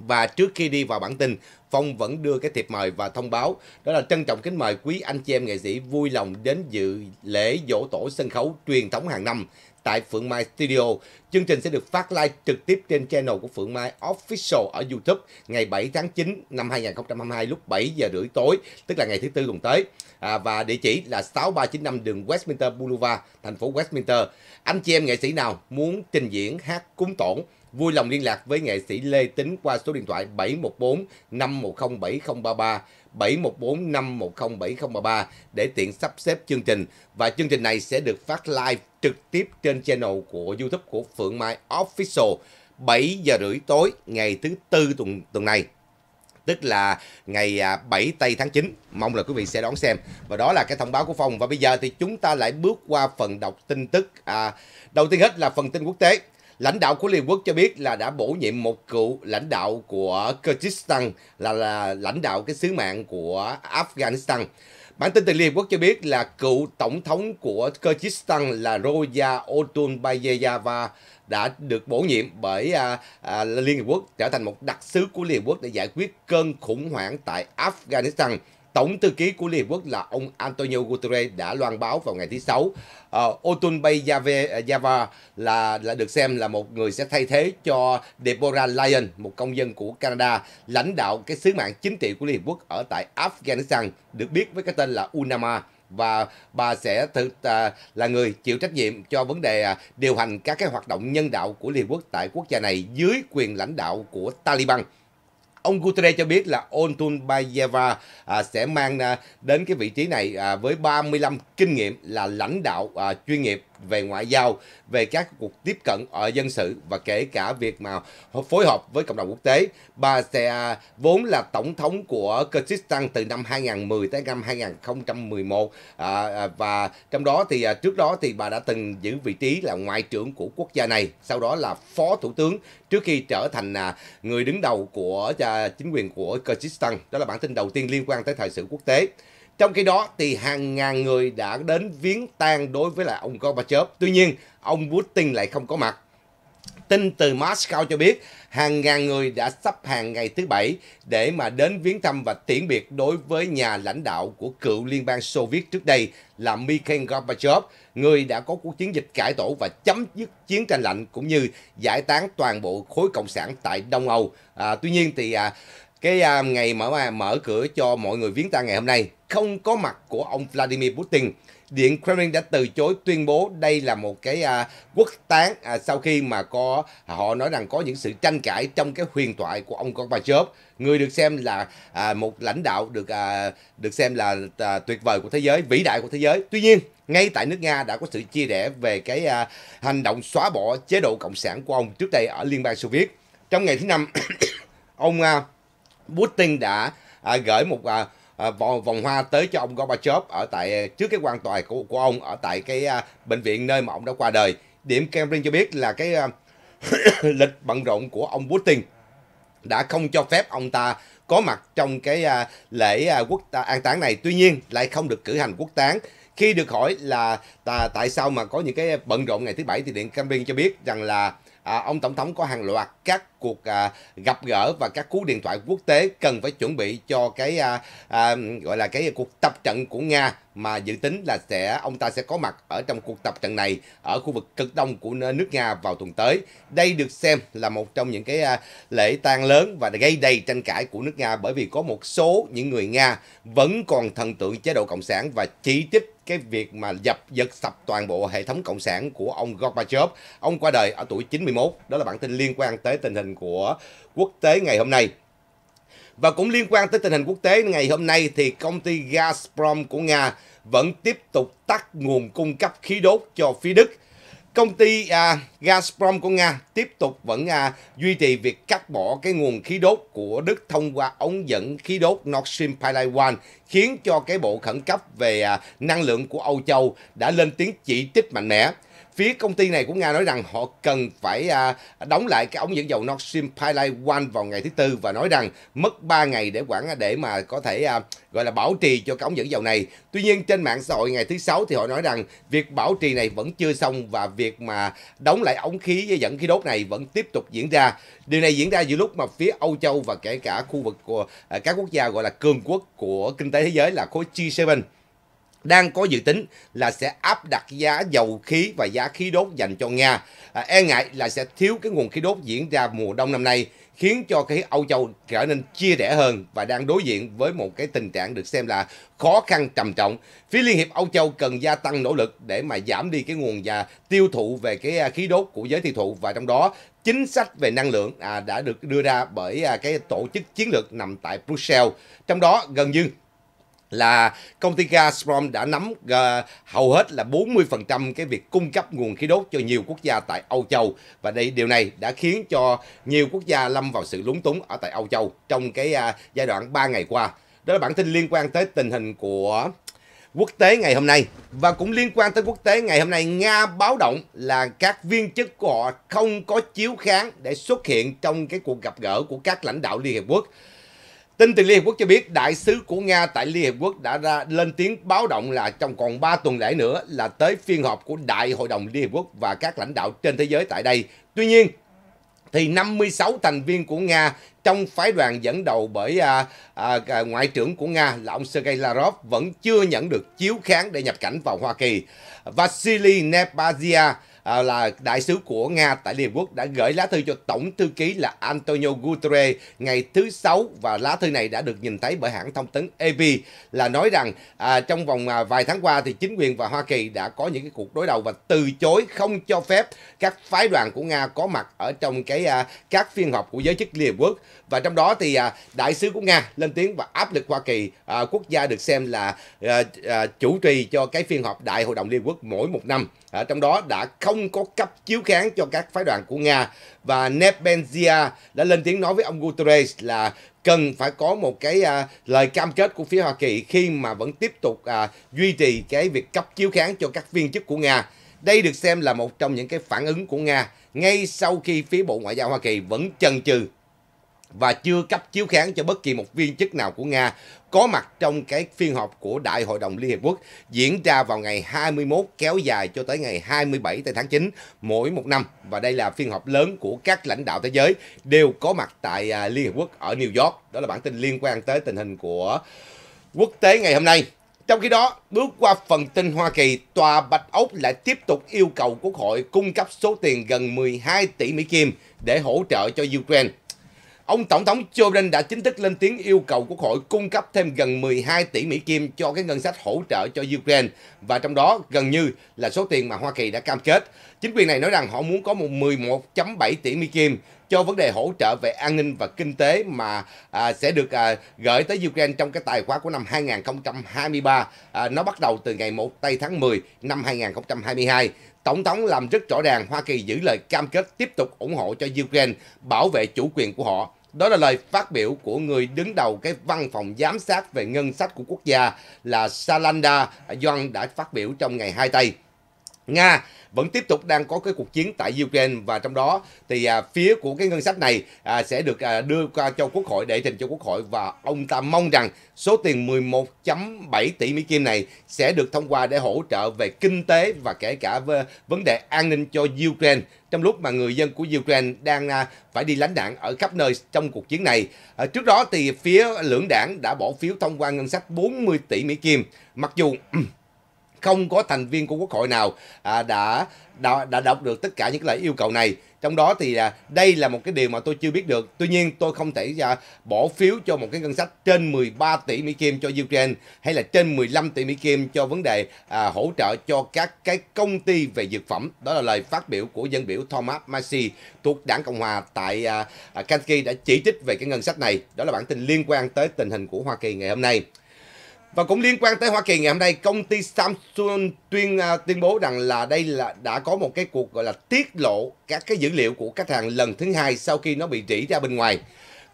Và trước khi đi vào bản tin, Phong vẫn đưa cái thiệp mời và thông báo đó là trân trọng kính mời quý anh chị em nghệ sĩ vui lòng đến dự lễ dỗ tổ sân khấu truyền thống hàng năm tại Phượng Mai Studio. Chương trình sẽ được phát live trực tiếp trên channel của Phượng Mai Official ở YouTube ngày 7 tháng 9 năm 2022 lúc 7 giờ rưỡi tối, tức là ngày thứ tư tuần tới. À, và địa chỉ là 6395 đường Westminster Boulevard, thành phố Westminster. Anh chị em nghệ sĩ nào muốn trình diễn hát cúng tổn vui lòng liên lạc với nghệ sĩ Lê Tính qua số điện thoại 714 510 7033 714 để tiện sắp xếp chương trình. Và chương trình này sẽ được phát live trực tiếp trên channel của YouTube của Phượng Mai Official 7 giờ rưỡi tối ngày thứ tư tuần tuần này tức là ngày 7 à, tây tháng 9. Mong là quý vị sẽ đón xem. Và đó là cái thông báo của phòng. Và bây giờ thì chúng ta lại bước qua phần đọc tin tức. À, đầu tiên hết là phần tin quốc tế lãnh đạo của Liên Quốc cho biết là đã bổ nhiệm một cựu lãnh đạo của Kyrgyzstan là, là lãnh đạo cái sứ mạng của Afghanistan. Bản tin từ Liên Quốc cho biết là cựu tổng thống của Kyrgyzstan là Roya Otunbayeva đã được bổ nhiệm bởi à, à, Liên hiệp Quốc trở thành một đặc sứ của Liên Hợp Quốc để giải quyết cơn khủng hoảng tại Afghanistan Tổng thư ký của Liên Hợp Quốc là ông Antonio Guterres đã loan báo vào ngày thứ Sáu. Uh, Otun ờ, Java là, là được xem là một người sẽ thay thế cho Deborah Lyon, một công dân của Canada, lãnh đạo cái sứ mạng chính trị của Liên Hợp Quốc ở tại Afghanistan, được biết với cái tên là UNAMA và bà sẽ thử, à, là người chịu trách nhiệm cho vấn đề à, điều hành các cái hoạt động nhân đạo của Liên Hợp Quốc tại quốc gia này dưới quyền lãnh đạo của Taliban. Ông Guterres cho biết là Otunbayeva à, sẽ mang à, đến cái vị trí này à, với 35 kinh nghiệm là lãnh đạo à, chuyên nghiệp về ngoại giao, về các cuộc tiếp cận ở dân sự và kể cả việc mà phối hợp với cộng đồng quốc tế. Bà sẽ à, vốn là tổng thống của Kyrgyzstan từ năm 2010 tới năm 2011 à, à, và trong đó thì à, trước đó thì bà đã từng giữ vị trí là ngoại trưởng của quốc gia này, sau đó là phó thủ tướng trước khi trở thành người đứng đầu của chính quyền của Kyrgyzstan. Đó là bản tin đầu tiên liên quan tới thời sự quốc tế. Trong khi đó thì hàng ngàn người đã đến viếng tang đối với là ông Gorbachev. Tuy nhiên, ông Putin lại không có mặt. Tin từ Moscow cho biết hàng ngàn người đã sắp hàng ngày thứ Bảy để mà đến viếng thăm và tiễn biệt đối với nhà lãnh đạo của cựu Liên bang Xô Viết trước đây là Mikhail Gorbachev, người đã có cuộc chiến dịch cải tổ và chấm dứt chiến tranh lạnh cũng như giải tán toàn bộ khối cộng sản tại Đông Âu. À, tuy nhiên thì à, cái à, ngày mở à, mở cửa cho mọi người viếng tang ngày hôm nay không có mặt của ông Vladimir Putin. Điện Kremlin đã từ chối tuyên bố đây là một cái à, quốc tán à, sau khi mà có à, họ nói rằng có những sự tranh cãi trong cái huyền thoại của ông Gorbachev, người được xem là à, một lãnh đạo được à, được xem là à, tuyệt vời của thế giới, vĩ đại của thế giới. Tuy nhiên, ngay tại nước Nga đã có sự chia rẽ về cái à, hành động xóa bỏ chế độ cộng sản của ông trước đây ở Liên bang Xô Viết. Trong ngày thứ năm, ông à, Putin đã à, gửi một à, Ờ, vòng, vòng hoa tới cho ông Gorbachev ở tại ờ, trước cái quan tòa của của ông ở tại cái à, bệnh viện nơi mà ông đã qua đời. Điểm Kremlin cho biết là cái à, lịch bận rộn của ông Putin đã không cho phép ông ta có mặt trong cái à, lễ à, quốc à, an táng này. Tuy nhiên lại không được cử hành quốc táng. Khi được hỏi là tà, tại sao mà có những cái bận rộn ngày thứ bảy thì Điện Kremlin cho biết rằng là à, ông tổng thống có hàng loạt các cuộc à, gặp gỡ và các cú điện thoại quốc tế cần phải chuẩn bị cho cái à, à, gọi là cái cuộc tập trận của nga mà dự tính là sẽ ông ta sẽ có mặt ở trong cuộc tập trận này ở khu vực cực đông của nước nga vào tuần tới đây được xem là một trong những cái à, lễ tang lớn và gây đầy tranh cãi của nước nga bởi vì có một số những người nga vẫn còn thần tượng chế độ cộng sản và chỉ trích cái việc mà dập giật sập toàn bộ hệ thống cộng sản của ông Gorbachev. Ông qua đời ở tuổi 91. Đó là bản tin liên quan tới tình hình của quốc tế ngày hôm nay. Và cũng liên quan tới tình hình quốc tế ngày hôm nay thì công ty Gazprom của Nga vẫn tiếp tục tắt nguồn cung cấp khí đốt cho phía Đức Công ty à, Gazprom của Nga tiếp tục vẫn à, duy trì việc cắt bỏ cái nguồn khí đốt của Đức thông qua ống dẫn khí đốt Nord Stream Pipeline 1, khiến cho cái bộ khẩn cấp về à, năng lượng của Âu Châu đã lên tiếng chỉ trích mạnh mẽ phía công ty này của Nga nói rằng họ cần phải à, đóng lại cái ống dẫn dầu Nord Stream Pipeline 1 vào ngày thứ tư và nói rằng mất 3 ngày để quản để mà có thể à, gọi là bảo trì cho cái ống dẫn dầu này. Tuy nhiên trên mạng xã hội ngày thứ sáu thì họ nói rằng việc bảo trì này vẫn chưa xong và việc mà đóng lại ống khí với dẫn khí đốt này vẫn tiếp tục diễn ra. Điều này diễn ra giữa lúc mà phía Âu Châu và kể cả khu vực của à, các quốc gia gọi là cường quốc của kinh tế thế giới là khối G7 đang có dự tính là sẽ áp đặt giá dầu khí và giá khí đốt dành cho Nga. À, e ngại là sẽ thiếu cái nguồn khí đốt diễn ra mùa đông năm nay, khiến cho cái Âu Châu trở nên chia rẽ hơn và đang đối diện với một cái tình trạng được xem là khó khăn trầm trọng. Phía Liên hiệp Âu Châu cần gia tăng nỗ lực để mà giảm đi cái nguồn và tiêu thụ về cái à, khí đốt của giới tiêu thụ và trong đó chính sách về năng lượng à, đã được đưa ra bởi à, cái tổ chức chiến lược nằm tại Brussels. Trong đó gần như là công ty Gazprom đã nắm uh, hầu hết là 40% cái việc cung cấp nguồn khí đốt cho nhiều quốc gia tại Âu Châu và đây điều này đã khiến cho nhiều quốc gia lâm vào sự lúng túng ở tại Âu Châu trong cái uh, giai đoạn 3 ngày qua. Đó là bản tin liên quan tới tình hình của quốc tế ngày hôm nay và cũng liên quan tới quốc tế ngày hôm nay Nga báo động là các viên chức của họ không có chiếu kháng để xuất hiện trong cái cuộc gặp gỡ của các lãnh đạo Liên Hiệp Quốc Tin từ Liên Hợp Quốc cho biết, đại sứ của Nga tại Liên Hợp Quốc đã ra lên tiếng báo động là trong còn 3 tuần lễ nữa là tới phiên họp của Đại hội đồng Liên Hợp Quốc và các lãnh đạo trên thế giới tại đây. Tuy nhiên, thì 56 thành viên của Nga trong phái đoàn dẫn đầu bởi à, à, à, Ngoại trưởng của Nga là ông Sergei Lavrov vẫn chưa nhận được chiếu kháng để nhập cảnh vào Hoa Kỳ. Vasily Nebazia, Ờ, là đại sứ của Nga tại Liên Hợp Quốc đã gửi lá thư cho Tổng thư ký là Antonio Guterres ngày thứ Sáu và lá thư này đã được nhìn thấy bởi hãng thông tấn AP là nói rằng à, trong vòng à, vài tháng qua thì chính quyền và Hoa Kỳ đã có những cái cuộc đối đầu và từ chối không cho phép các phái đoàn của Nga có mặt ở trong cái à, các phiên họp của giới chức Liên Hợp Quốc và trong đó thì à, đại sứ của Nga lên tiếng và áp lực Hoa Kỳ à, quốc gia được xem là à, à, chủ trì cho cái phiên họp Đại hội đồng Liên Hợp Quốc mỗi một năm à, trong đó đã không có cấp chiếu kháng cho các phái đoàn của Nga và Nepenzia đã lên tiếng nói với ông Guterres là cần phải có một cái à, lời cam kết của phía Hoa Kỳ khi mà vẫn tiếp tục à, duy trì cái việc cấp chiếu kháng cho các viên chức của Nga. Đây được xem là một trong những cái phản ứng của Nga ngay sau khi phía Bộ Ngoại giao Hoa Kỳ vẫn chần chừ và chưa cấp chiếu kháng cho bất kỳ một viên chức nào của Nga có mặt trong cái phiên họp của Đại hội đồng Liên Hiệp Quốc diễn ra vào ngày 21 kéo dài cho tới ngày 27 tới tháng 9 mỗi một năm và đây là phiên họp lớn của các lãnh đạo thế giới đều có mặt tại à, Liên Hiệp Quốc ở New York. Đó là bản tin liên quan tới tình hình của quốc tế ngày hôm nay. Trong khi đó, bước qua phần tin Hoa Kỳ, Tòa Bạch Ốc lại tiếp tục yêu cầu Quốc hội cung cấp số tiền gần 12 tỷ Mỹ Kim để hỗ trợ cho Ukraine Ông Tổng thống Joe Biden đã chính thức lên tiếng yêu cầu Quốc hội cung cấp thêm gần 12 tỷ Mỹ Kim cho cái ngân sách hỗ trợ cho Ukraine và trong đó gần như là số tiền mà Hoa Kỳ đã cam kết. Chính quyền này nói rằng họ muốn có một 11.7 tỷ Mỹ Kim cho vấn đề hỗ trợ về an ninh và kinh tế mà à, sẽ được à, gửi tới Ukraine trong cái tài khoá của năm 2023. À, nó bắt đầu từ ngày 1 tây tháng 10 năm 2022. Tổng thống làm rất rõ ràng Hoa Kỳ giữ lời cam kết tiếp tục ủng hộ cho Ukraine bảo vệ chủ quyền của họ đó là lời phát biểu của người đứng đầu cái văn phòng giám sát về ngân sách của quốc gia là Salanda. Doan đã phát biểu trong ngày hai tây. Nga vẫn tiếp tục đang có cái cuộc chiến tại Ukraine và trong đó thì à, phía của cái ngân sách này à, sẽ được à, đưa qua cho Quốc hội để trình cho Quốc hội và ông ta mong rằng số tiền 11.7 tỷ Mỹ Kim này sẽ được thông qua để hỗ trợ về kinh tế và kể cả vấn đề an ninh cho Ukraine trong lúc mà người dân của Ukraine đang à, phải đi lánh nạn ở khắp nơi trong cuộc chiến này. À, trước đó thì phía lưỡng đảng đã bỏ phiếu thông qua ngân sách 40 tỷ Mỹ Kim mặc dù không có thành viên của quốc hội nào à, đã, đã đã đọc được tất cả những lời yêu cầu này trong đó thì à, đây là một cái điều mà tôi chưa biết được tuy nhiên tôi không thể à, bỏ phiếu cho một cái ngân sách trên 13 tỷ mỹ kim cho Ukraine hay là trên 15 tỷ mỹ kim cho vấn đề à, hỗ trợ cho các cái công ty về dược phẩm đó là lời phát biểu của dân biểu Thomas Massey thuộc đảng Cộng hòa tại à, à Kentucky đã chỉ trích về cái ngân sách này đó là bản tin liên quan tới tình hình của Hoa Kỳ ngày hôm nay và cũng liên quan tới Hoa Kỳ ngày hôm nay, công ty Samsung tuyên uh, tuyên bố rằng là đây là đã có một cái cuộc gọi là tiết lộ các cái dữ liệu của khách hàng lần thứ hai sau khi nó bị rỉ ra bên ngoài.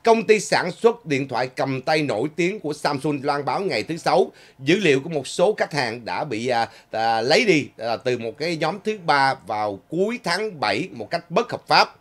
Công ty sản xuất điện thoại cầm tay nổi tiếng của Samsung loan báo ngày thứ Sáu, dữ liệu của một số khách hàng đã bị à, à, lấy đi à, từ một cái nhóm thứ ba vào cuối tháng 7 một cách bất hợp pháp.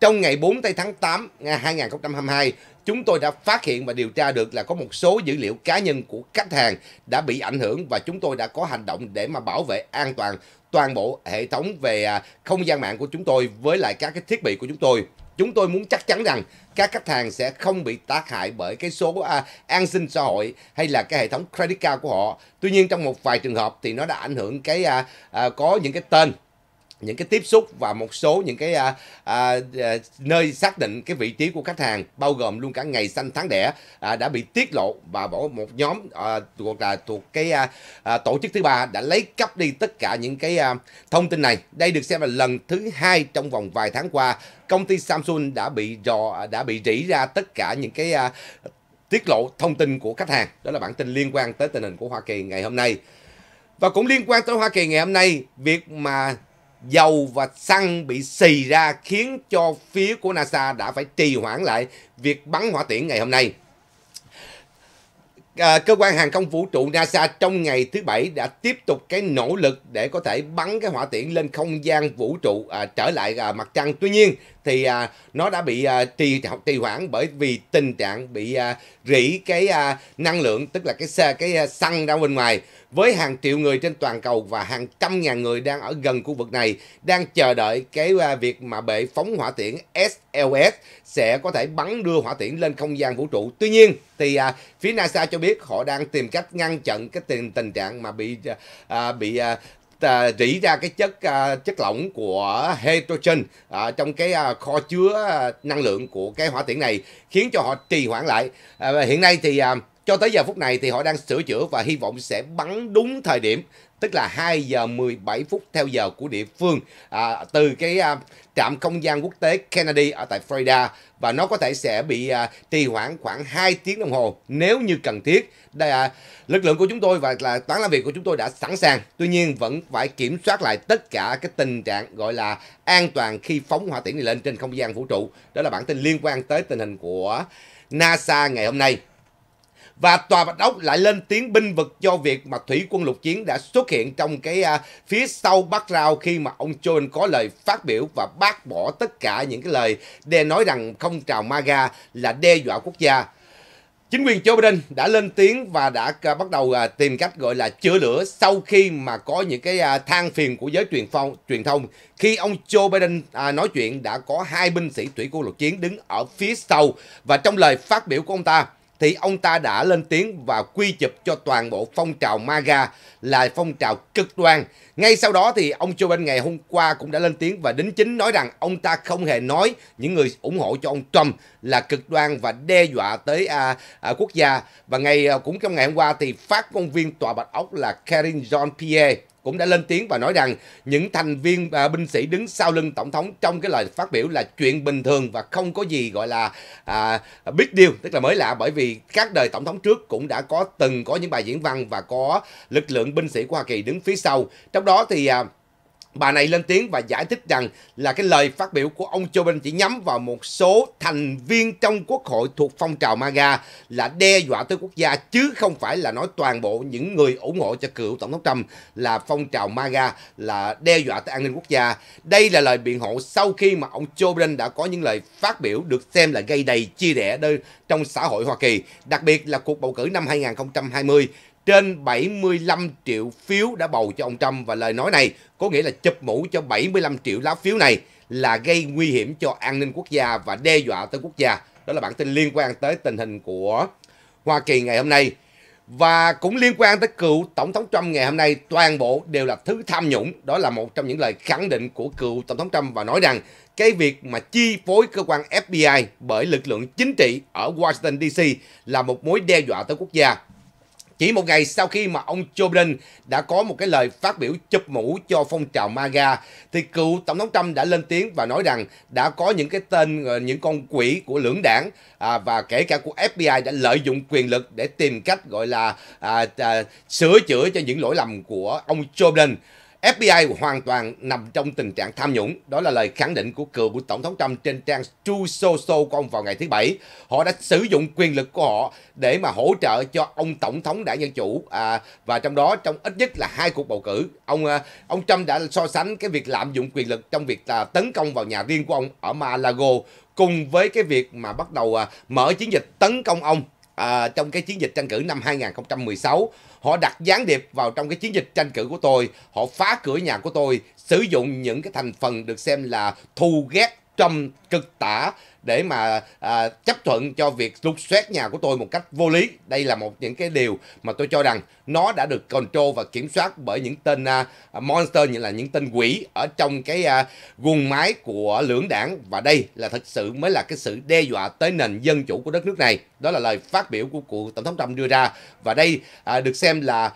Trong ngày 4 tây tháng 8 năm 2022, chúng tôi đã phát hiện và điều tra được là có một số dữ liệu cá nhân của khách hàng đã bị ảnh hưởng và chúng tôi đã có hành động để mà bảo vệ an toàn toàn bộ hệ thống về à, không gian mạng của chúng tôi với lại các cái thiết bị của chúng tôi. Chúng tôi muốn chắc chắn rằng các khách hàng sẽ không bị tác hại bởi cái số à, an sinh xã hội hay là cái hệ thống credit card của họ. Tuy nhiên trong một vài trường hợp thì nó đã ảnh hưởng cái à, à, có những cái tên những cái tiếp xúc và một số những cái à, à, à, nơi xác định cái vị trí của khách hàng bao gồm luôn cả ngày sinh tháng đẻ à, đã bị tiết lộ và bỏ một nhóm à, thuộc là thuộc cái à, à, tổ chức thứ ba đã lấy cắp đi tất cả những cái à, thông tin này đây được xem là lần thứ hai trong vòng vài tháng qua công ty Samsung đã bị dò đã bị rỉ ra tất cả những cái à, tiết lộ thông tin của khách hàng đó là bản tin liên quan tới tình hình của Hoa Kỳ ngày hôm nay và cũng liên quan tới Hoa Kỳ ngày hôm nay việc mà dầu và xăng bị xì ra khiến cho phía của NASA đã phải trì hoãn lại việc bắn hỏa tiễn ngày hôm nay. À, cơ quan hàng không vũ trụ NASA trong ngày thứ bảy đã tiếp tục cái nỗ lực để có thể bắn cái hỏa tiễn lên không gian vũ trụ à, trở lại à, mặt trăng. Tuy nhiên thì à, nó đã bị à, trì trì hoãn bởi vì tình trạng bị à, rỉ cái à, năng lượng tức là cái xe cái à, xăng ra bên ngoài với hàng triệu người trên toàn cầu và hàng trăm ngàn người đang ở gần khu vực này đang chờ đợi cái à, việc mà bệ phóng hỏa tiễn SLS sẽ có thể bắn đưa hỏa tiễn lên không gian vũ trụ. Tuy nhiên thì à, phía NASA cho biết họ đang tìm cách ngăn chặn cái tình tình trạng mà bị à, bị à, rỉ à, ra cái chất à, chất lỏng của hydrogen à, trong cái kho chứa năng lượng của cái hỏa tiễn này khiến cho họ trì hoãn lại hiện nay thì cho tới giờ phút này thì họ đang sửa chữa và hy vọng sẽ bắn đúng thời điểm tức là 2 giờ 17 phút theo giờ của địa phương à, từ cái à, trạm không gian quốc tế Kennedy ở tại Florida và nó có thể sẽ bị à, trì hoãn khoảng 2 tiếng đồng hồ nếu như cần thiết. Đây à, lực lượng của chúng tôi và là toán làm việc của chúng tôi đã sẵn sàng. Tuy nhiên vẫn phải kiểm soát lại tất cả cái tình trạng gọi là an toàn khi phóng hỏa tiễn này lên trên không gian vũ trụ. Đó là bản tin liên quan tới tình hình của NASA ngày hôm nay và tòa Bạch Ốc lại lên tiếng binh vực cho việc mà thủy quân lục chiến đã xuất hiện trong cái à, phía sau Bắc Rao khi mà ông John có lời phát biểu và bác bỏ tất cả những cái lời đe nói rằng không trào MAGA là đe dọa quốc gia. Chính quyền Joe Biden đã lên tiếng và đã à, bắt đầu à, tìm cách gọi là chữa lửa sau khi mà có những cái à, than phiền của giới truyền phong truyền thông khi ông Joe Biden nói chuyện đã có hai binh sĩ thủy quân lục chiến đứng ở phía sau và trong lời phát biểu của ông ta thì ông ta đã lên tiếng và quy chụp cho toàn bộ phong trào MAGA là phong trào cực đoan. Ngay sau đó thì ông Joe Biden ngày hôm qua cũng đã lên tiếng và đính chính nói rằng ông ta không hề nói những người ủng hộ cho ông Trump là cực đoan và đe dọa tới à, à, quốc gia. Và ngày à, cũng trong ngày hôm qua thì phát ngôn viên tòa Bạch Ốc là Karin Jean-Pierre cũng đã lên tiếng và nói rằng những thành viên và binh sĩ đứng sau lưng tổng thống trong cái lời phát biểu là chuyện bình thường và không có gì gọi là à, big deal tức là mới lạ bởi vì các đời tổng thống trước cũng đã có từng có những bài diễn văn và có lực lượng binh sĩ của Hoa Kỳ đứng phía sau trong đó thì à, Bà này lên tiếng và giải thích rằng là cái lời phát biểu của ông Joe Biden chỉ nhắm vào một số thành viên trong quốc hội thuộc phong trào MAGA là đe dọa tới quốc gia chứ không phải là nói toàn bộ những người ủng hộ cho cựu Tổng thống Trump là phong trào MAGA là đe dọa tới an ninh quốc gia. Đây là lời biện hộ sau khi mà ông Joe Biden đã có những lời phát biểu được xem là gây đầy chia rẽ trong xã hội Hoa Kỳ, đặc biệt là cuộc bầu cử năm 2020 trên 75 triệu phiếu đã bầu cho ông Trump và lời nói này có nghĩa là chụp mũ cho 75 triệu lá phiếu này là gây nguy hiểm cho an ninh quốc gia và đe dọa tới quốc gia. Đó là bản tin liên quan tới tình hình của Hoa Kỳ ngày hôm nay. Và cũng liên quan tới cựu Tổng thống Trump ngày hôm nay toàn bộ đều là thứ tham nhũng. Đó là một trong những lời khẳng định của cựu Tổng thống Trump và nói rằng cái việc mà chi phối cơ quan FBI bởi lực lượng chính trị ở Washington DC là một mối đe dọa tới quốc gia chỉ một ngày sau khi mà ông Joe Biden đã có một cái lời phát biểu chụp mũ cho phong trào MAGA, thì cựu Tổng thống Trump đã lên tiếng và nói rằng đã có những cái tên, ờ, những con quỷ của lưỡng đảng à, và kể cả của FBI đã lợi dụng quyền lực để tìm cách gọi là à, à, sửa chữa cho những lỗi lầm của ông Joe Biden. FBI hoàn toàn nằm trong tình trạng tham nhũng. Đó là lời khẳng định của cựu của Tổng thống Trump trên trang True Social của ông vào ngày thứ Bảy. Họ đã sử dụng quyền lực của họ để mà hỗ trợ cho ông Tổng thống đảng Dân Chủ. À, và trong đó, trong ít nhất là hai cuộc bầu cử, ông à, ông Trump đã so sánh cái việc lạm dụng quyền lực trong việc à, tấn công vào nhà riêng của ông ở Mar-a-Lago cùng với cái việc mà bắt đầu à, mở chiến dịch tấn công ông à, trong cái chiến dịch tranh cử năm 2016 họ đặt gián điệp vào trong cái chiến dịch tranh cử của tôi họ phá cửa nhà của tôi sử dụng những cái thành phần được xem là thù ghét trong cực tả để mà à, chấp thuận cho việc lục soát nhà của tôi một cách vô lý. Đây là một những cái điều mà tôi cho rằng nó đã được control và kiểm soát bởi những tên à, monster như là những tên quỷ ở trong cái à, guồng máy của lưỡng đảng và đây là thật sự mới là cái sự đe dọa tới nền dân chủ của đất nước này. Đó là lời phát biểu của cụ tổng thống Trump đưa ra và đây à, được xem là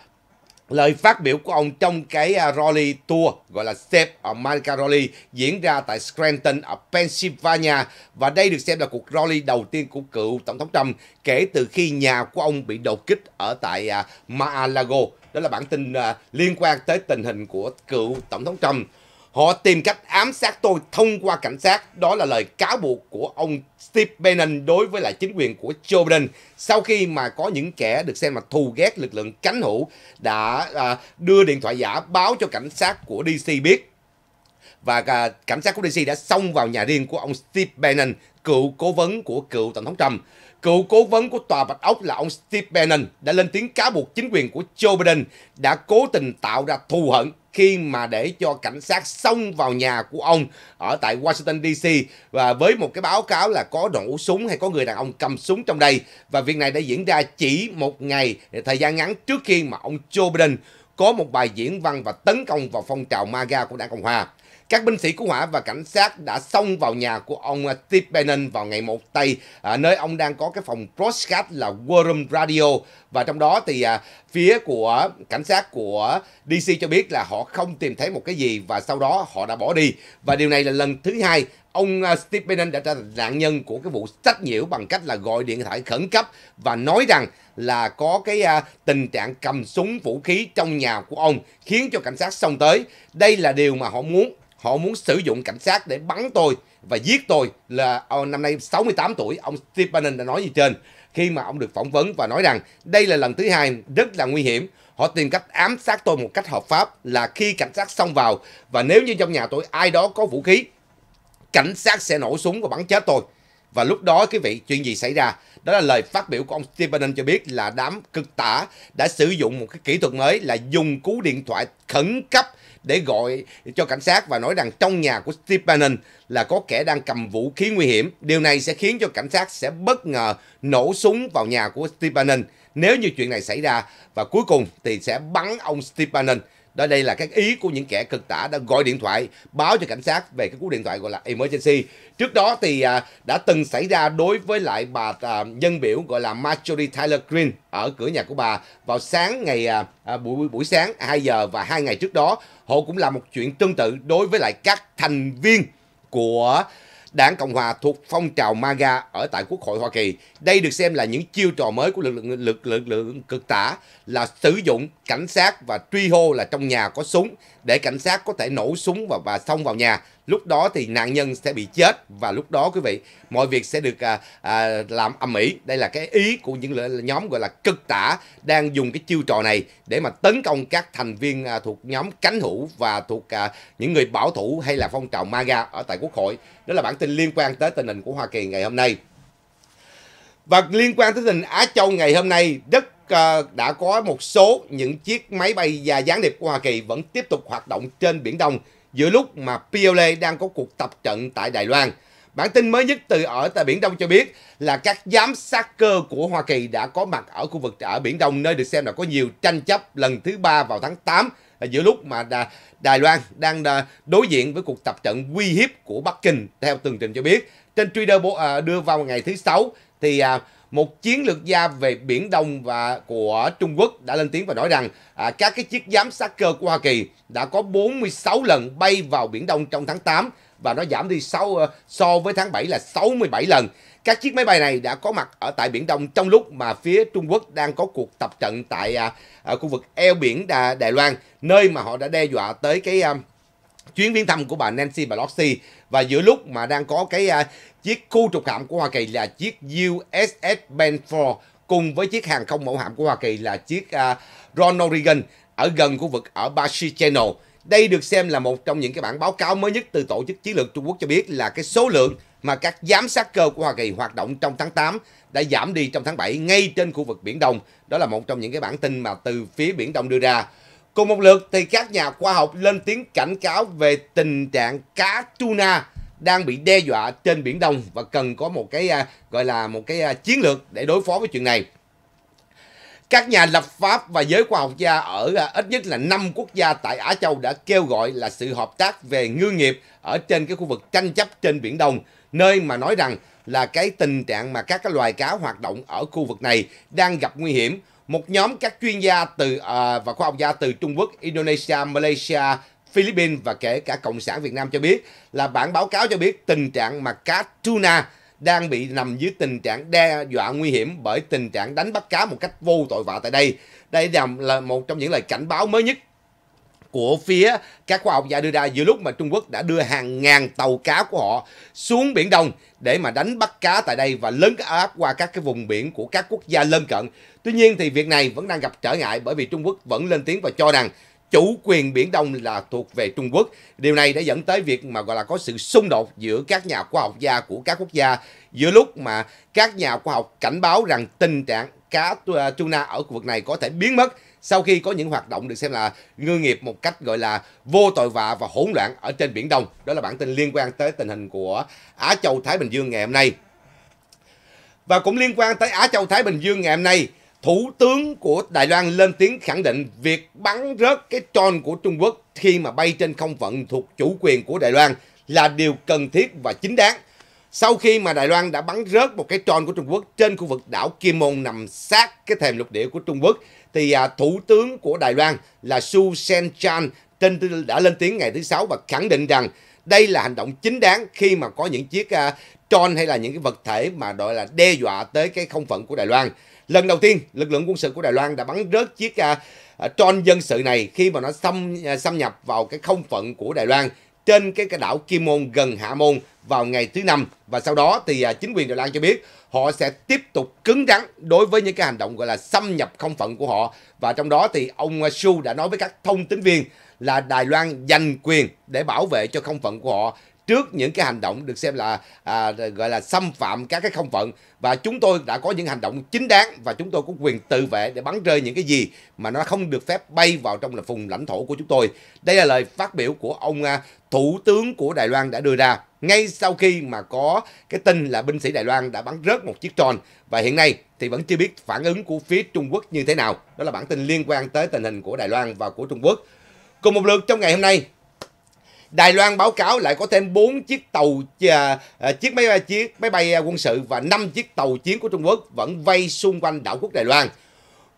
Lời phát biểu của ông trong cái à, rally tour gọi là Save America Rally diễn ra tại Scranton ở Pennsylvania và đây được xem là cuộc rally đầu tiên của cựu Tổng thống Trump kể từ khi nhà của ông bị đột kích ở tại à, Mar-a-Lago. Đó là bản tin à, liên quan tới tình hình của cựu Tổng thống Trump. Họ tìm cách ám sát tôi thông qua cảnh sát. Đó là lời cáo buộc của ông Steve Bannon đối với lại chính quyền của Joe Biden sau khi mà có những kẻ được xem là thù ghét lực lượng cánh hữu đã à, đưa điện thoại giả báo cho cảnh sát của DC biết và cảnh sát của DC đã xông vào nhà riêng của ông Steve Bannon, cựu cố vấn của cựu tổng thống Trump. Cựu cố vấn của Tòa Bạch Ốc là ông Steve Bannon đã lên tiếng cáo buộc chính quyền của Joe Biden đã cố tình tạo ra thù hận khi mà để cho cảnh sát xông vào nhà của ông ở tại Washington DC và với một cái báo cáo là có nổ súng hay có người đàn ông cầm súng trong đây và việc này đã diễn ra chỉ một ngày thời gian ngắn trước khi mà ông Joe Biden có một bài diễn văn và tấn công vào phong trào MAGA của đảng Cộng Hòa. Các binh sĩ cứu hỏa và cảnh sát đã xông vào nhà của ông Steve Bannon vào ngày 1 Tây, à, nơi ông đang có cái phòng broadcast là Worm Radio. Và trong đó thì à, phía của cảnh sát của DC cho biết là họ không tìm thấy một cái gì và sau đó họ đã bỏ đi. Và điều này là lần thứ hai ông à, Steve Bannon đã trở thành nạn nhân của cái vụ sách nhiễu bằng cách là gọi điện thoại khẩn cấp và nói rằng là có cái uh, tình trạng cầm súng vũ khí trong nhà của ông khiến cho cảnh sát xông tới. Đây là điều mà họ muốn họ muốn sử dụng cảnh sát để bắn tôi và giết tôi là ờ, năm nay 68 tuổi ông Steve Bannon đã nói gì trên khi mà ông được phỏng vấn và nói rằng đây là lần thứ hai rất là nguy hiểm họ tìm cách ám sát tôi một cách hợp pháp là khi cảnh sát xông vào và nếu như trong nhà tôi ai đó có vũ khí cảnh sát sẽ nổ súng và bắn chết tôi và lúc đó quý vị chuyện gì xảy ra đó là lời phát biểu của ông Steve Bannon cho biết là đám cực tả đã sử dụng một cái kỹ thuật mới là dùng cú điện thoại khẩn cấp để gọi cho cảnh sát và nói rằng trong nhà của Steve Bannon là có kẻ đang cầm vũ khí nguy hiểm. Điều này sẽ khiến cho cảnh sát sẽ bất ngờ nổ súng vào nhà của Steve Bannon nếu như chuyện này xảy ra và cuối cùng thì sẽ bắn ông Steve Bannon đó đây là các ý của những kẻ cực tả đã gọi điện thoại báo cho cảnh sát về cái cú điện thoại gọi là emergency trước đó thì à, đã từng xảy ra đối với lại bà à, dân biểu gọi là Marjorie Tyler Greene ở cửa nhà của bà vào sáng ngày à, à buổi buổi sáng 2 giờ và hai ngày trước đó họ cũng làm một chuyện tương tự đối với lại các thành viên của Đảng Cộng Hòa thuộc phong trào MAGA ở tại Quốc hội Hoa Kỳ. Đây được xem là những chiêu trò mới của lực lượng lực lượng, lượng cực tả là sử dụng cảnh sát và truy hô là trong nhà có súng để cảnh sát có thể nổ súng và và xông vào nhà lúc đó thì nạn nhân sẽ bị chết và lúc đó quý vị mọi việc sẽ được à, à, làm âm ỉ đây là cái ý của những nhóm gọi là cực tả đang dùng cái chiêu trò này để mà tấn công các thành viên à, thuộc nhóm cánh hữu và thuộc à, những người bảo thủ hay là phong trào MAGA ở tại quốc hội đó là bản tin liên quan tới tình hình của Hoa Kỳ ngày hôm nay và liên quan tới tình Á Châu ngày hôm nay đất à, đã có một số những chiếc máy bay và gián điệp của Hoa Kỳ vẫn tiếp tục hoạt động trên Biển Đông giữa lúc mà PLA đang có cuộc tập trận tại Đài Loan. Bản tin mới nhất từ ở tại Biển Đông cho biết là các giám sát cơ của Hoa Kỳ đã có mặt ở khu vực ở Biển Đông nơi được xem là có nhiều tranh chấp lần thứ ba vào tháng 8 giữa lúc mà Đà, Đài Loan đang à, đối diện với cuộc tập trận uy hiếp của Bắc Kinh theo tường trình cho biết. Trên Twitter à, đưa vào ngày thứ Sáu thì à, một chiến lược gia về Biển Đông và của Trung Quốc đã lên tiếng và nói rằng à, các cái chiếc giám sát cơ của Hoa Kỳ đã có 46 lần bay vào Biển Đông trong tháng 8 và nó giảm đi 6, ờ, so với tháng 7 là 67 lần. Các chiếc máy bay này đã có mặt ở tại Biển Đông trong lúc mà phía Trung Quốc đang có cuộc tập trận tại à, à, khu vực eo biển Đà, Đài Loan, nơi mà họ đã đe dọa tới cái à, chuyến viếng thăm của bà Nancy Pelosi và giữa lúc mà đang có cái à, Chiếc khu trục hạm của Hoa Kỳ là chiếc USS Benford cùng với chiếc hàng không mẫu hạm của Hoa Kỳ là chiếc uh, Ronald Reagan ở gần khu vực ở Bashi Channel. Đây được xem là một trong những cái bản báo cáo mới nhất từ Tổ chức Chiến lược Trung Quốc cho biết là cái số lượng mà các giám sát cơ của Hoa Kỳ hoạt động trong tháng 8 đã giảm đi trong tháng 7 ngay trên khu vực Biển Đông. Đó là một trong những cái bản tin mà từ phía Biển Đông đưa ra. Cùng một lượt thì các nhà khoa học lên tiếng cảnh cáo về tình trạng cá tuna đang bị đe dọa trên Biển Đông và cần có một cái à, gọi là một cái à, chiến lược để đối phó với chuyện này. Các nhà lập pháp và giới khoa học gia ở à, ít nhất là 5 quốc gia tại Á Châu đã kêu gọi là sự hợp tác về ngư nghiệp ở trên cái khu vực tranh chấp trên Biển Đông, nơi mà nói rằng là cái tình trạng mà các cái loài cá hoạt động ở khu vực này đang gặp nguy hiểm. Một nhóm các chuyên gia từ uh, và khoa học gia từ Trung Quốc, Indonesia, Malaysia, Philippines và kể cả Cộng sản Việt Nam cho biết là bản báo cáo cho biết tình trạng mà cá tuna đang bị nằm dưới tình trạng đe dọa nguy hiểm bởi tình trạng đánh bắt cá một cách vô tội vạ tại đây. Đây là một trong những lời cảnh báo mới nhất của phía các khoa học gia đưa ra giữa lúc mà Trung Quốc đã đưa hàng ngàn tàu cá của họ xuống Biển Đông để mà đánh bắt cá tại đây và lớn áp qua các cái vùng biển của các quốc gia lân cận. Tuy nhiên thì việc này vẫn đang gặp trở ngại bởi vì Trung Quốc vẫn lên tiếng và cho rằng chủ quyền Biển Đông là thuộc về Trung Quốc. Điều này đã dẫn tới việc mà gọi là có sự xung đột giữa các nhà khoa học gia của các quốc gia giữa lúc mà các nhà khoa học cảnh báo rằng tình trạng cá ờ, tuna ở khu vực này có thể biến mất sau khi có những hoạt động được xem là ngư nghiệp một cách gọi là vô tội vạ và hỗn loạn ở trên Biển Đông. Đó là bản tin liên quan tới tình hình của Á Châu Thái Bình Dương ngày hôm nay. Và cũng liên quan tới Á Châu Thái Bình Dương ngày hôm nay Thủ tướng của Đài Loan lên tiếng khẳng định việc bắn rớt cái tròn của Trung Quốc khi mà bay trên không phận thuộc chủ quyền của Đài Loan là điều cần thiết và chính đáng. Sau khi mà Đài Loan đã bắn rớt một cái tròn của Trung Quốc trên khu vực đảo Kim Môn nằm sát cái thềm lục địa của Trung Quốc, thì à, Thủ tướng của Đài Loan là Su Sen Chan trên đã lên tiếng ngày thứ Sáu và khẳng định rằng đây là hành động chính đáng khi mà có những chiếc uh, à, tròn hay là những cái vật thể mà gọi là đe dọa tới cái không phận của Đài Loan. Lần đầu tiên, lực lượng quân sự của Đài Loan đã bắn rớt chiếc uh, à, à, tròn dân sự này khi mà nó xâm uh, xâm nhập vào cái không phận của Đài Loan trên cái, cái đảo Kim Môn gần Hạ Môn vào ngày thứ năm và sau đó thì à, chính quyền Đài Loan cho biết họ sẽ tiếp tục cứng rắn đối với những cái hành động gọi là xâm nhập không phận của họ và trong đó thì ông Su đã nói với các thông tín viên là Đài Loan giành quyền để bảo vệ cho không phận của họ trước những cái hành động được xem là à, gọi là xâm phạm các cái không phận và chúng tôi đã có những hành động chính đáng và chúng tôi có quyền tự vệ để bắn rơi những cái gì mà nó không được phép bay vào trong là vùng lãnh thổ của chúng tôi. Đây là lời phát biểu của ông à, thủ tướng của Đài Loan đã đưa ra ngay sau khi mà có cái tin là binh sĩ Đài Loan đã bắn rớt một chiếc tròn và hiện nay thì vẫn chưa biết phản ứng của phía Trung Quốc như thế nào. Đó là bản tin liên quan tới tình hình của Đài Loan và của Trung Quốc. Cùng một lượt trong ngày hôm nay, Đài Loan báo cáo lại có thêm 4 chiếc tàu à, à, chiếc máy bay chiếc máy bay à, quân sự và 5 chiếc tàu chiến của Trung Quốc vẫn vây xung quanh đảo quốc Đài Loan.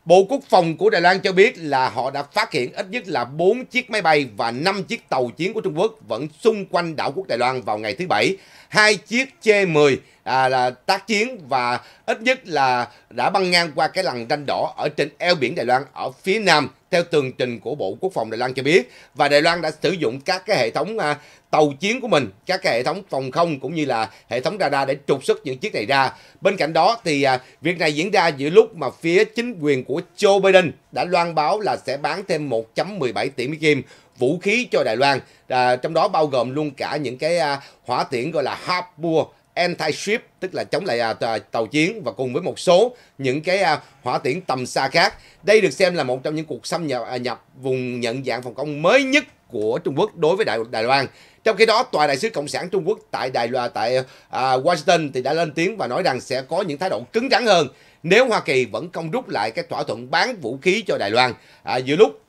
Bộ Quốc phòng của Đài Loan cho biết là họ đã phát hiện ít nhất là 4 chiếc máy bay và 5 chiếc tàu chiến của Trung Quốc vẫn xung quanh đảo quốc Đài Loan vào ngày thứ Bảy. Hai chiếc C-10 à, là tác chiến và ít nhất là đã băng ngang qua cái lằn ranh đỏ ở trên eo biển Đài Loan ở phía nam theo tường trình của Bộ Quốc phòng Đài Loan cho biết và Đài Loan đã sử dụng các cái hệ thống à, tàu chiến của mình, các cái hệ thống phòng không cũng như là hệ thống radar để trục xuất những chiếc này ra. Bên cạnh đó thì à, việc này diễn ra giữa lúc mà phía chính quyền của Joe Biden đã loan báo là sẽ bán thêm 1.17 tỷ Mỹ Kim vũ khí cho Đài Loan, à, trong đó bao gồm luôn cả những cái à, hỏa tiễn gọi là harpoon anti-ship tức là chống lại à, tàu chiến và cùng với một số những cái à, hỏa tiễn tầm xa khác. Đây được xem là một trong những cuộc xâm nhập à, nhập vùng nhận dạng phòng không mới nhất của Trung Quốc đối với Đài, Đài Loan. Trong khi đó, tòa đại sứ cộng sản Trung Quốc tại Đài Loan tại Washington thì đã lên tiếng và nói rằng sẽ có những thái độ cứng rắn hơn nếu Hoa Kỳ vẫn không rút lại cái thỏa thuận bán vũ khí cho Đài Loan. À, giữa lúc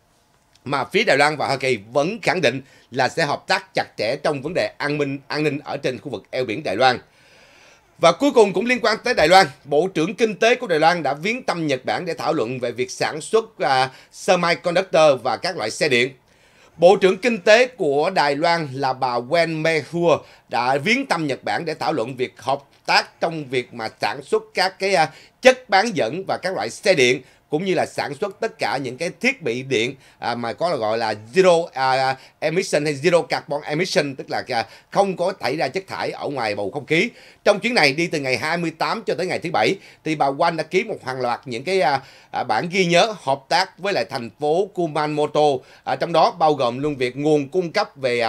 mà phía Đài Loan và Hoa Kỳ vẫn khẳng định là sẽ hợp tác chặt chẽ trong vấn đề an minh an ninh ở trên khu vực eo biển Đài Loan. Và cuối cùng cũng liên quan tới Đài Loan, Bộ trưởng Kinh tế của Đài Loan đã viếng thăm Nhật Bản để thảo luận về việc sản xuất à, semiconductor và các loại xe điện. Bộ trưởng Kinh tế của Đài Loan là bà Wen Mei-hua đã viếng thăm Nhật Bản để thảo luận việc hợp tác trong việc mà sản xuất các cái à, chất bán dẫn và các loại xe điện cũng như là sản xuất tất cả những cái thiết bị điện à, mà có là gọi là zero à, emission hay zero carbon emission tức là không có thải ra chất thải ở ngoài bầu không khí. Trong chuyến này đi từ ngày 28 cho tới ngày thứ bảy thì bà Wang đã ký một hàng loạt những cái bản ghi nhớ hợp tác với lại thành phố Kumamoto trong đó bao gồm luôn việc nguồn cung cấp về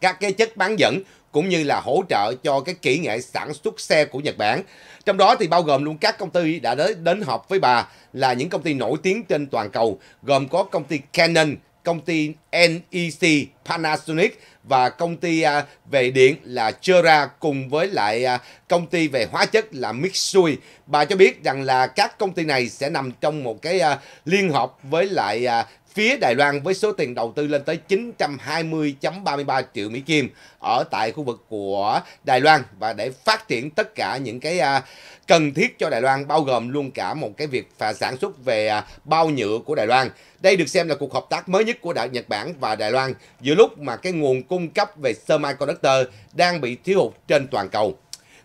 các cái chất bán dẫn cũng như là hỗ trợ cho cái kỹ nghệ sản xuất xe của Nhật Bản. Trong đó thì bao gồm luôn các công ty đã đến, đến họp với bà là những công ty nổi tiếng trên toàn cầu, gồm có công ty Canon, công ty NEC Panasonic và công ty à, về điện là Chera cùng với lại à, công ty về hóa chất là Mitsui. Bà cho biết rằng là các công ty này sẽ nằm trong một cái à, liên hợp với lại phía Đài Loan với số tiền đầu tư lên tới 920.33 triệu Mỹ Kim ở tại khu vực của Đài Loan và để phát triển tất cả những cái à, cần thiết cho Đài Loan bao gồm luôn cả một cái việc và sản xuất về à, bao nhựa của Đài Loan. Đây được xem là cuộc hợp tác mới nhất của Đại Nhật Bản và Đài Loan giữa lúc mà cái nguồn cung cấp về semiconductor đang bị thiếu hụt trên toàn cầu.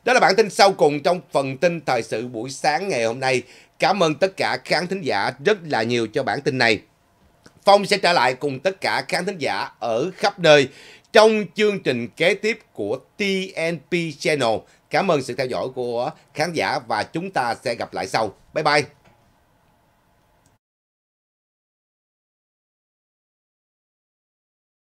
Đó là bản tin sau cùng trong phần tin thời sự buổi sáng ngày hôm nay. Cảm ơn tất cả khán thính giả rất là nhiều cho bản tin này. Phong sẽ trở lại cùng tất cả khán thính giả ở khắp nơi trong chương trình kế tiếp của TNP Channel. Cảm ơn sự theo dõi của khán giả và chúng ta sẽ gặp lại sau. Bye bye!